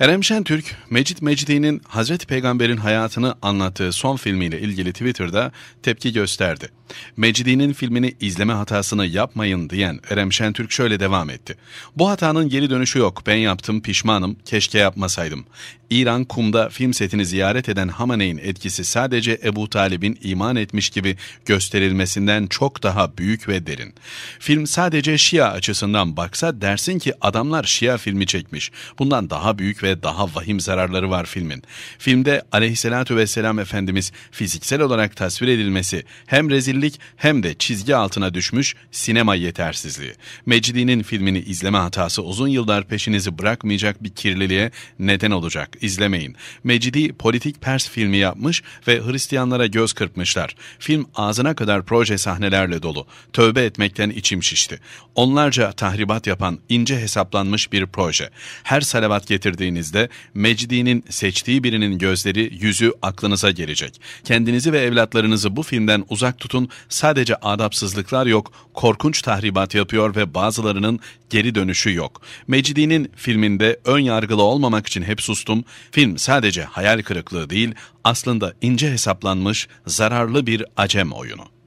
Erem Şentürk, Mecit Mecidi'nin Hazreti Peygamber'in hayatını anlattığı son filmiyle ilgili Twitter'da tepki gösterdi. Mecidi'nin filmini izleme hatasını yapmayın diyen Erem Şentürk şöyle devam etti. Bu hatanın geri dönüşü yok. Ben yaptım, pişmanım, keşke yapmasaydım. İran Kum'da film setini ziyaret eden Hamaney'in etkisi sadece Ebu Talib'in iman etmiş gibi gösterilmesinden çok daha büyük ve derin. Film sadece Şia açısından baksa dersin ki adamlar Şia filmi çekmiş. Bundan daha büyük ve ve daha vahim zararları var filmin. Filmde aleyhissalatü vesselam Efendimiz fiziksel olarak tasvir edilmesi hem rezillik hem de çizgi altına düşmüş sinema yetersizliği. Mecidi'nin filmini izleme hatası uzun yıllar peşinizi bırakmayacak bir kirliliğe neden olacak. İzlemeyin. Mecidi politik Pers filmi yapmış ve Hristiyanlara göz kırpmışlar. Film ağzına kadar proje sahnelerle dolu. Tövbe etmekten içim şişti. Onlarca tahribat yapan ince hesaplanmış bir proje. Her salavat getirdiğini gittiğinizde Mecdi'nin seçtiği birinin gözleri, yüzü aklınıza gelecek. Kendinizi ve evlatlarınızı bu filmden uzak tutun. Sadece adapsızlıklar yok, korkunç tahribat yapıyor ve bazılarının geri dönüşü yok. Mecidi'nin filminde ön yargılı olmamak için hep sustum. Film sadece hayal kırıklığı değil, aslında ince hesaplanmış, zararlı bir acem oyunu.